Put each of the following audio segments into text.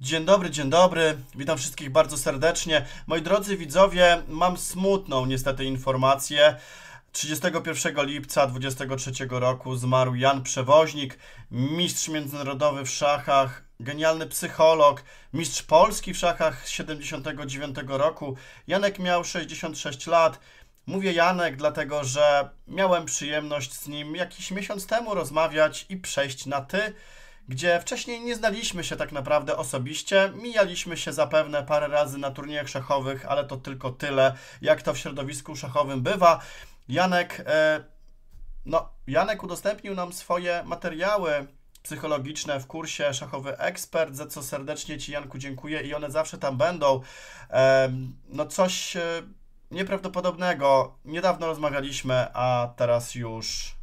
Dzień dobry, dzień dobry. Witam wszystkich bardzo serdecznie. Moi drodzy widzowie, mam smutną niestety informację. 31 lipca 2023 roku zmarł Jan Przewoźnik, mistrz międzynarodowy w szachach, genialny psycholog, mistrz Polski w szachach 79 roku. Janek miał 66 lat. Mówię Janek, dlatego że miałem przyjemność z nim jakiś miesiąc temu rozmawiać i przejść na ty gdzie wcześniej nie znaliśmy się tak naprawdę osobiście, mijaliśmy się zapewne parę razy na turniejach szachowych, ale to tylko tyle, jak to w środowisku szachowym bywa. Janek, e, no, Janek udostępnił nam swoje materiały psychologiczne w kursie Szachowy Ekspert, za co serdecznie Ci Janku dziękuję i one zawsze tam będą. E, no coś e, nieprawdopodobnego. Niedawno rozmawialiśmy, a teraz już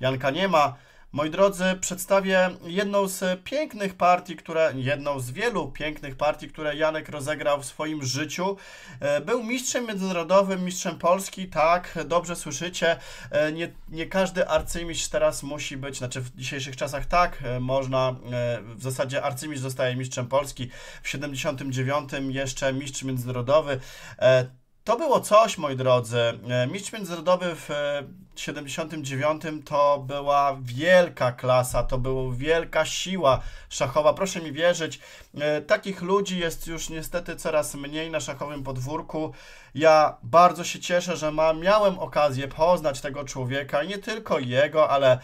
Janka nie ma. Moi drodzy, przedstawię jedną z pięknych partii, które, jedną z wielu pięknych partii, które Janek rozegrał w swoim życiu. E, był mistrzem międzynarodowym, mistrzem Polski, tak, dobrze słyszycie. E, nie, nie każdy arcymistrz teraz musi być, znaczy w dzisiejszych czasach tak, e, można, w zasadzie arcymistrz zostaje mistrzem Polski, w 79 jeszcze mistrz międzynarodowy. To było coś, moi drodzy. E, Mistrz międzynarodowy w 79 e, to była wielka klasa, to była wielka siła szachowa. Proszę mi wierzyć, e, takich ludzi jest już niestety coraz mniej na szachowym podwórku. Ja bardzo się cieszę, że ma, miałem okazję poznać tego człowieka i nie tylko jego, ale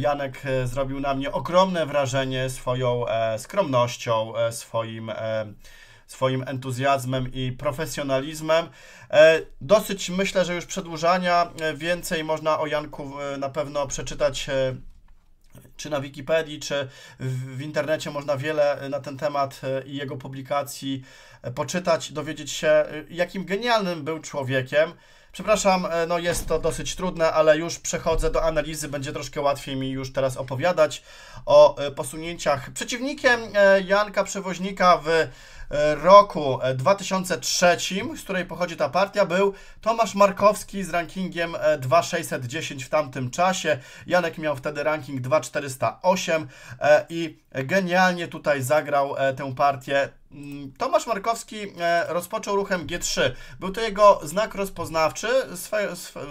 Janek zrobił na mnie ogromne wrażenie swoją skromnością, swoim swoim entuzjazmem i profesjonalizmem. E, dosyć myślę, że już przedłużania e, więcej można o Janku e, na pewno przeczytać czy na Wikipedii, czy w, internecie można wiele na ten temat i jego publikacji poczytać, dowiedzieć się, jakim genialnym był człowiekiem. Przepraszam, no jest to dosyć trudne, ale już przechodzę do analizy, będzie troszkę łatwiej mi już teraz opowiadać o posunięciach. Przeciwnikiem Janka Przewoźnika w E, roku 2003, e, z której pochodzi ta partia, był Tomasz Markowski z rankingiem 2610 e, w tamtym czasie. Janek miał wtedy ranking 2408 i genialnie tutaj zagrał tę partię Mm, Tomasz Markowski e, rozpoczął ruchem G3. Był to jego znak rozpoznawczy. sw,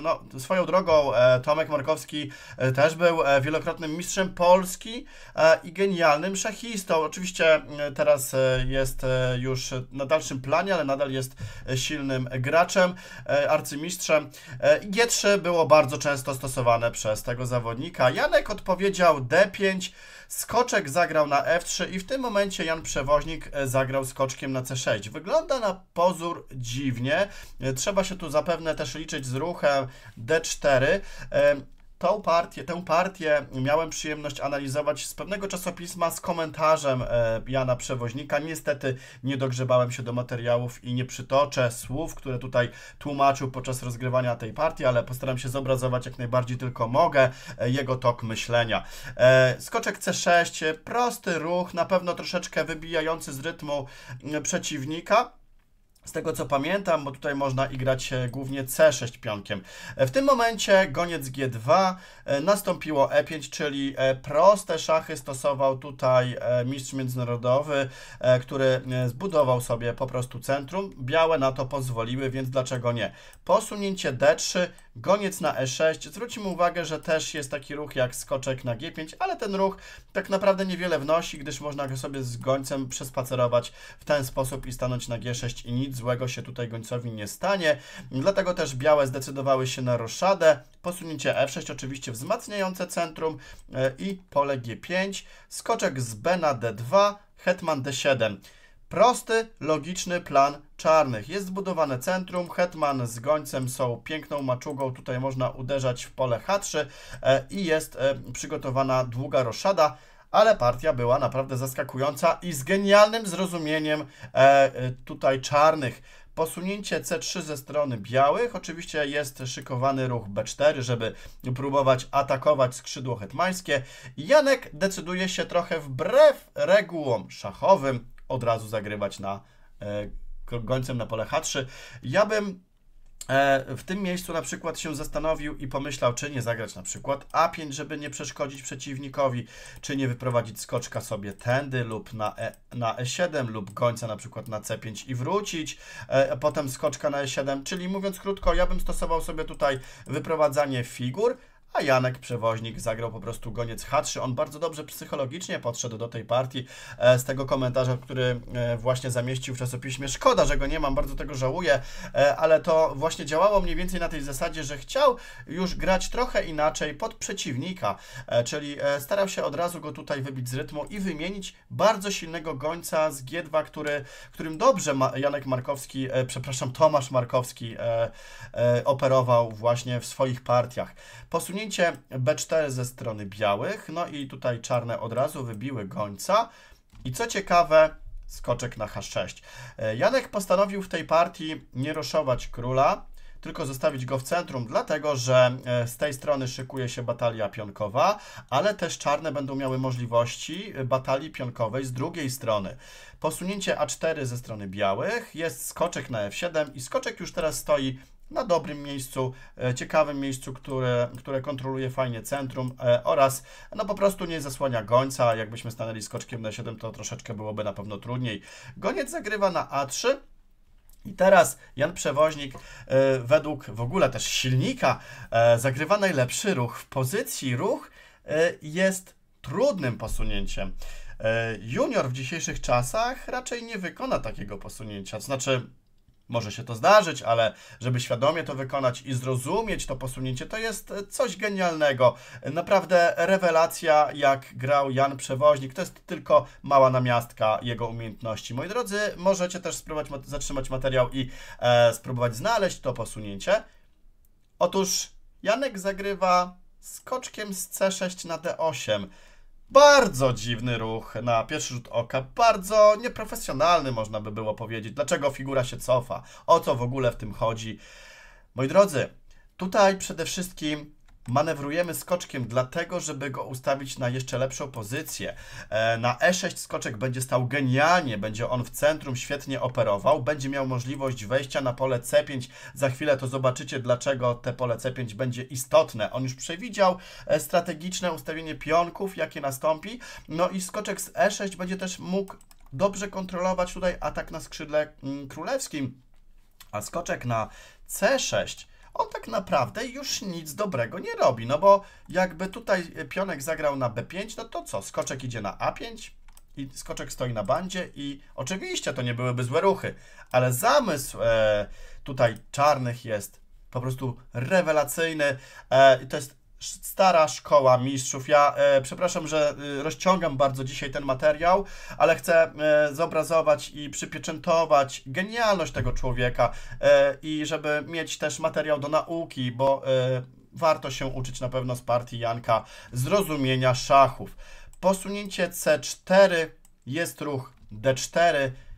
no, swoją drogą e, Tomek Markowski e, też był wielokrotnym mistrzem Polski i genialnym szachistą. Oczywiście teraz jest już na dalszym planie, ale nadal jest silnym graczem, arcymistrzem. G3 było bardzo często stosowane przez tego zawodnika. Janek odpowiedział D5, skoczek zagrał na F3 i w tym momencie Jan Przewoźnik zagrał zagrał skoczkiem na C6. Wygląda na pozór dziwnie. E, trzeba się tu zapewne też liczyć z ruchem D4 tą partię, tę partię miałem przyjemność analizować z pewnego czasopisma z komentarzem e, Jana Przewoźnika. Niestety nie dogrzebałem się do materiałów i nie przytoczę słów, które tutaj tłumaczył podczas rozgrywania tej partii, ale postaram się zobrazować jak najbardziej tylko mogę e, jego tok myślenia. E, skoczek C6, prosty ruch, na pewno troszeczkę wybijający z rytmu przeciwnika z tego co pamiętam, bo tutaj można igrać grać e, głównie C6 pionkiem. E, w tym momencie goniec G2, e, nastąpiło E5, czyli proste szachy stosował tutaj mistrz międzynarodowy, który zbudował sobie po prostu centrum. Białe na to pozwoliły, więc dlaczego nie? Posunięcie D3, goniec na E6. Zwróćmy uwagę, że też jest taki ruch jak skoczek na G5, ale ten ruch tak naprawdę niewiele wnosi, gdyż można go sobie z gońcem przespacerować w ten sposób i stanąć na G6 i nic nic złego się tutaj gońcowi nie stanie. Dlatego też białe zdecydowały się na roszadę. Posunięcie F6 oczywiście wzmacniające centrum e, i pole G5. Skoczek z B na D2, hetman D7. Prosty, logiczny plan czarnych. Jest zbudowane centrum, hetman z gońcem są piękną maczugą, tutaj można uderzać w pole H3 e, i jest e, przygotowana długa roszada ale partia była naprawdę zaskakująca i z genialnym zrozumieniem e, e tutaj czarnych. Posunięcie C3 ze strony białych. Oczywiście jest szykowany ruch B4, żeby próbować atakować skrzydło hetmańskie. Janek decyduje się trochę wbrew regułom szachowym od razu zagrywać na e, gońcem na pole H3. Ja bym E, w tym miejscu na przykład się zastanowił i pomyślał, czy nie zagrać na przykład A5, żeby nie przeszkodzić przeciwnikowi, czy nie wyprowadzić skoczka sobie tędy lub na, e, na E7 lub gońca na przykład na C5 i wrócić, e, potem skoczka na E7, czyli mówiąc krótko, ja bym stosował sobie tutaj wyprowadzanie figur, a Janek Przewoźnik zagrał po prostu goniec H3. On bardzo dobrze psychologicznie podszedł do tej partii. E, z tego komentarza, który e, właśnie zamieścił w czasopiśmie, szkoda, że go nie mam, bardzo tego żałuję, e, ale to właśnie działało mniej więcej na tej zasadzie, że chciał już grać trochę inaczej pod przeciwnika, czyli starał się od razu go tutaj wybić z rytmu i wymienić bardzo silnego gońca z G2, który, którym dobrze Janek Markowski, przepraszam, Tomasz Markowski operował właśnie w swoich partiach. Posunięcie posunięcie B4 ze strony białych, no i tutaj czarne od razu wybiły gońca. I co ciekawe, skoczek na H6. E, Janek postanowił w tej partii nie ruszować króla, tylko zostawić go w centrum, dlatego że e, z tej strony szykuje się batalia pionkowa, ale też czarne będą miały możliwości e, batalii pionkowej z drugiej strony. Posunięcie A4 ze strony białych, jest skoczek na F7 i skoczek już teraz stoi na dobrym miejscu, e, ciekawym miejscu, które, które kontroluje fajnie centrum e, oraz no po prostu nie zasłania gońca. Jakbyśmy stanęli skoczkiem na D7, to troszeczkę byłoby na pewno trudniej. Goniec zagrywa na A3. I teraz Jan Przewoźnik e, według w ogóle też silnika zagrywa najlepszy ruch w pozycji. Ruch jest trudnym posunięciem. Junior w dzisiejszych czasach raczej nie wykona takiego posunięcia. To znaczy, może się to zdarzyć, ale żeby świadomie to wykonać i zrozumieć to posunięcie, to jest coś genialnego. Naprawdę rewelacja, jak grał Jan Przewoźnik. To jest tylko mała namiastka jego umiejętności. Moi drodzy, możecie też spróbować zatrzymać materiał i e, spróbować znaleźć to posunięcie. Otóż Janek zagrywa skoczkiem z C6 na D8. Bardzo dziwny ruch na pierwszy rzut oka, bardzo nieprofesjonalny można by było powiedzieć. Dlaczego figura się cofa? O co w ogóle w tym chodzi? Moi drodzy, tutaj przede wszystkim manewrujemy skoczkiem dlatego, żeby go ustawić na jeszcze lepszą pozycję. E, na E6 skoczek będzie stał genialnie, będzie on w centrum świetnie operował, będzie miał możliwość wejścia na pole C5. Za chwilę to zobaczycie, dlaczego te pole C5 będzie istotne. On już przewidział e, strategiczne ustawienie pionków, jakie nastąpi, no i skoczek z E6 będzie też mógł dobrze kontrolować tutaj atak na skrzydle mm, królewskim. A skoczek na C6 on tak naprawdę już nic dobrego nie robi, no bo jakby tutaj pionek zagrał na b5, no to co, skoczek idzie na a5 i skoczek stoi na bandzie i oczywiście to nie byłyby złe ruchy, ale zamysł e, tutaj czarnych jest po prostu rewelacyjny. E, to jest stara szkoła mistrzów. Ja e, przepraszam, że e, rozciągam bardzo dzisiaj ten materiał, ale chcę e, zobrazować i przypieczętować genialność tego człowieka e, i żeby mieć też materiał do nauki, bo e, warto się uczyć na pewno z partii Janka zrozumienia szachów. Posunięcie C4 jest ruch D4.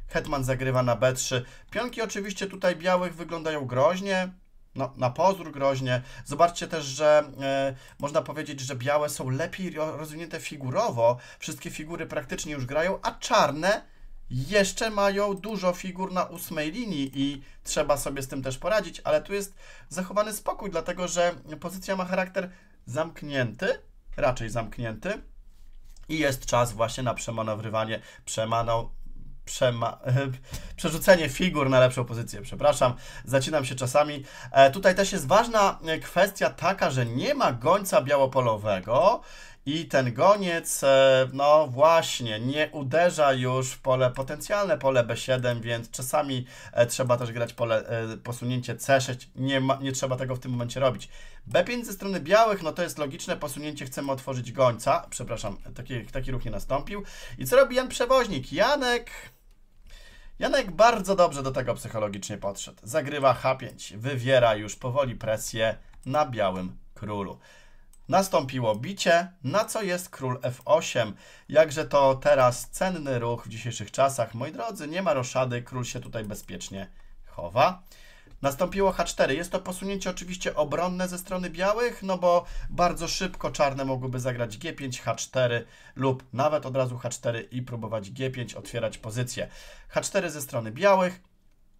Hetman zagrywa na B3. Pionki oczywiście tutaj białych wyglądają groźnie, no, na pozór groźnie. Zobaczcie też, że e, można powiedzieć, że białe są lepiej rozwinięte figurowo. Wszystkie figury praktycznie już grają, a czarne jeszcze mają dużo figur na ósmej linii i trzeba sobie z tym też poradzić, ale tu jest zachowany spokój, dlatego że pozycja ma charakter zamknięty, raczej zamknięty. I jest czas właśnie na przemanowrywanie, przemaną, Przema przerzucenie figur na lepszą pozycję, przepraszam, zacinam się czasami. E, tutaj też jest ważna e, kwestia taka, że nie ma gońca białopolowego, i ten goniec, e, no właśnie, nie uderza już w pole, potencjalne pole B7, więc czasami e, trzeba też grać pole, e, posunięcie C6, nie, ma, nie trzeba tego w tym momencie robić. B5 ze strony białych, no to jest logiczne posunięcie, chcemy otworzyć gońca, przepraszam, taki, taki ruch nie nastąpił. I co robi Jan Przewoźnik? Janek... Janek bardzo dobrze do tego psychologicznie podszedł. Zagrywa H5, wywiera już powoli presję na białym królu. Nastąpiło bicie, na co jest król f8. Jakże to teraz cenny ruch w dzisiejszych czasach. Moi drodzy, nie ma roszady, król się tutaj bezpiecznie chowa. Nastąpiło h4. Jest to posunięcie oczywiście obronne ze strony białych, no bo bardzo szybko czarne mogłyby zagrać g5, h4 lub nawet od razu h4 i próbować g5, otwierać pozycję. h4 ze strony białych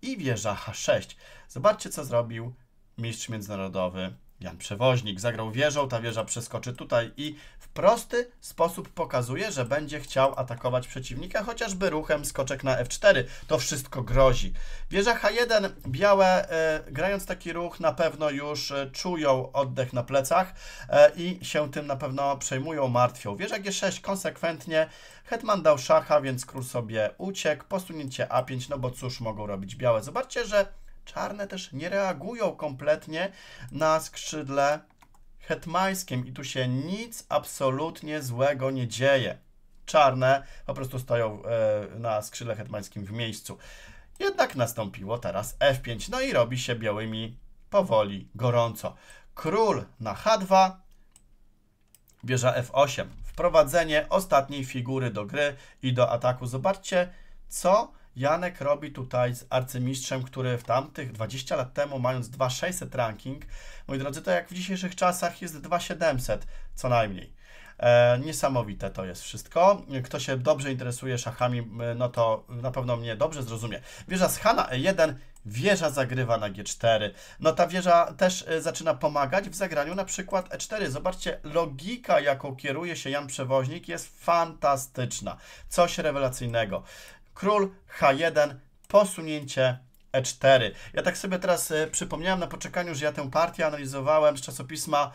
i wieża h6. Zobaczcie, co zrobił mistrz międzynarodowy Jan Przewoźnik zagrał wieżą, ta wieża przeskoczy tutaj i w prosty sposób pokazuje, że będzie chciał atakować przeciwnika, chociażby ruchem skoczek na f4. To wszystko grozi. Wieża h1, białe, e, grając taki ruch, na pewno już e, czują oddech na plecach e, i się tym na pewno przejmują, martwią. Wieża g6 konsekwentnie, hetman dał szacha, więc król sobie uciekł, posunięcie a5, no bo cóż mogą robić białe. Zobaczcie, że czarne też nie reagują kompletnie na skrzydle hetmańskim i tu się nic absolutnie złego nie dzieje. Czarne po prostu stoją e, na skrzydle hetmańskim w miejscu. Jednak nastąpiło teraz F5, no i robi się białymi powoli gorąco. Król na H2, wieża F8. Wprowadzenie ostatniej figury do gry i do ataku. Zobaczcie, co Janek robi tutaj z arcymistrzem, który w tamtych 20 lat temu, mając 2600 ranking, moi drodzy, to jak w dzisiejszych czasach jest 2700 co najmniej. E, niesamowite to jest wszystko. Kto się dobrze interesuje szachami, no to na pewno mnie dobrze zrozumie. Wieża z Hana E1, wieża zagrywa na G4. No ta wieża też e, zaczyna pomagać w zagraniu na przykład E4. Zobaczcie, logika jaką kieruje się Jan Przewoźnik jest fantastyczna. Coś rewelacyjnego. Król H1, posunięcie E4. Ja tak sobie teraz e, przypomniałem na poczekaniu, że ja tę partię analizowałem z czasopisma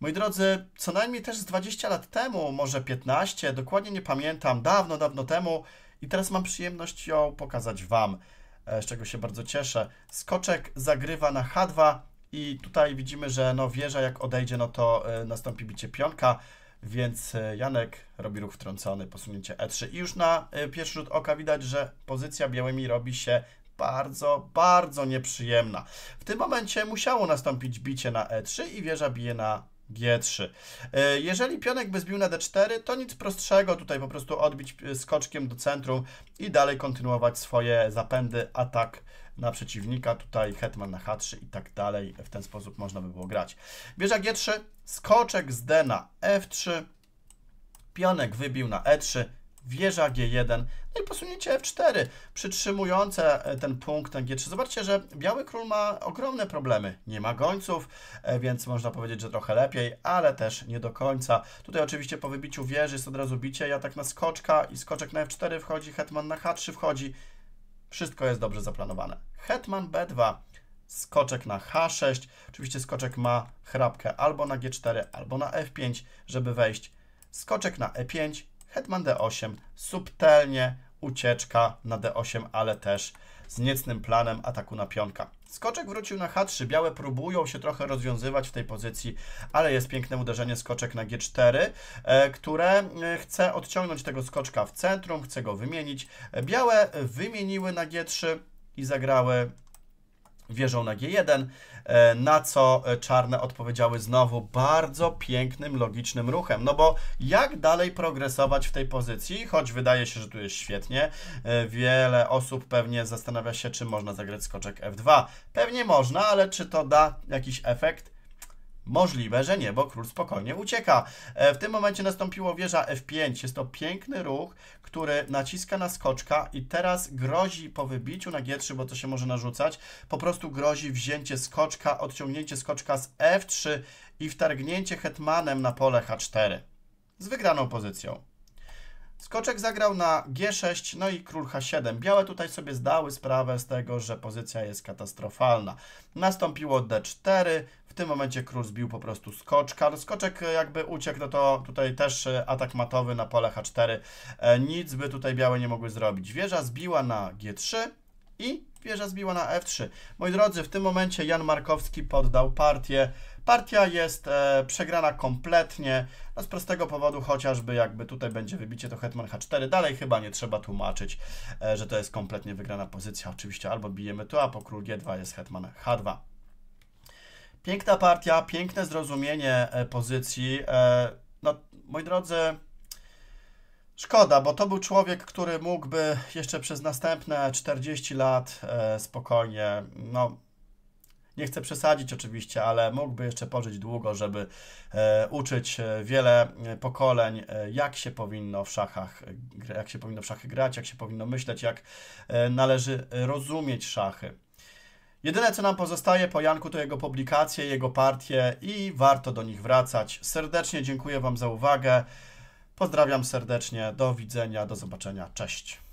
Moi drodzy, co najmniej też z 20 lat temu, może 15, dokładnie nie pamiętam, dawno, dawno temu i teraz mam przyjemność ją pokazać Wam, e, z czego się bardzo cieszę. Skoczek zagrywa na H2 i tutaj widzimy, że no wieża jak odejdzie, no to e, nastąpi bicie pionka. Więc e, Janek robi ruch wtrącony, posunięcie E3 i już na e, pierwszy rzut oka widać, że pozycja białymi robi się bardzo, bardzo nieprzyjemna. W tym momencie musiało nastąpić bicie na E3 i wieża bije na G3. E, jeżeli pionek by zbił na D4, to nic prostszego, tutaj po prostu odbić skoczkiem do centrum i dalej kontynuować swoje zapędy, atak na przeciwnika, tutaj hetman na h3 i tak dalej. W ten sposób można by było grać. Wieża g3, skoczek z d na f3, pionek wybił na e3, wieża G1, no i posunięcie F4, przytrzymujące e, ten punkt ten G3. Zobaczcie, że biały król ma ogromne problemy. Nie ma gońców, e, więc można powiedzieć, że trochę lepiej, ale też nie do końca. Tutaj oczywiście po wybiciu wieży jest od razu bicie, ja tak na skoczka i skoczek na F4 wchodzi, hetman na H3 wchodzi. Wszystko jest dobrze zaplanowane hetman b2, skoczek na h6. Oczywiście skoczek ma chrapkę albo na g4, albo na f5, żeby wejść. Skoczek na e5, hetman d8, subtelnie ucieczka na d8, ale też z niecnym planem ataku na pionka. Skoczek wrócił na h3, białe próbują się trochę rozwiązywać w tej pozycji, ale jest piękne uderzenie skoczek na g4, e, które e, chce odciągnąć tego skoczka w centrum, chce go wymienić. E, białe wymieniły na g3, i zagrały wieżą na G1, e, na co e, czarne odpowiedziały znowu bardzo pięknym, logicznym ruchem. No bo jak dalej progresować w tej pozycji, choć wydaje się, że tu jest świetnie. E, wiele osób pewnie zastanawia się, czy można zagrać skoczek F2. Pewnie można, ale czy to da jakiś efekt? Możliwe, że nie, bo król spokojnie ucieka. E, w tym momencie nastąpiło wieża F5. Jest to piękny ruch, który naciska na skoczka i teraz grozi po wybiciu na G3, bo to się może narzucać, po prostu grozi wzięcie skoczka, odciągnięcie skoczka z F3 i wtargnięcie hetmanem na pole H4 z wygraną pozycją. Skoczek zagrał na G6, no i król H7. Białe tutaj sobie zdały sprawę z tego, że pozycja jest katastrofalna. Nastąpiło D4, tym momencie król bił po prostu skoczkar. No, skoczek e, jakby uciekł, no to tutaj też e, atak matowy na pole H4. E, nic by tutaj białe nie mogły zrobić. Wieża zbiła na G3 i wieża zbiła na F3. Moi drodzy, w tym momencie Jan Markowski poddał partię. Partia jest e, przegrana kompletnie, no z prostego powodu chociażby jakby tutaj będzie wybicie to hetman h4, dalej chyba nie trzeba tłumaczyć, e, że to jest kompletnie wygrana pozycja. Oczywiście albo bijemy tu, a po król g2 jest hetman h2. Piękna partia, piękne zrozumienie e, pozycji. E, no, moi drodzy, szkoda, bo to był człowiek, który mógłby jeszcze przez następne 40 lat e, spokojnie, no nie chcę przesadzić oczywiście, ale mógłby jeszcze pożyć długo, żeby uczyć wiele pokoleń, jak się powinno w szachach, jak się powinno w szachy grać, jak się powinno myśleć, jak należy rozumieć szachy. Jedyne co nam pozostaje po Janku to jego publikacje, jego partie i warto do nich wracać. Serdecznie dziękuję Wam za uwagę. Pozdrawiam serdecznie, do widzenia, do zobaczenia, cześć.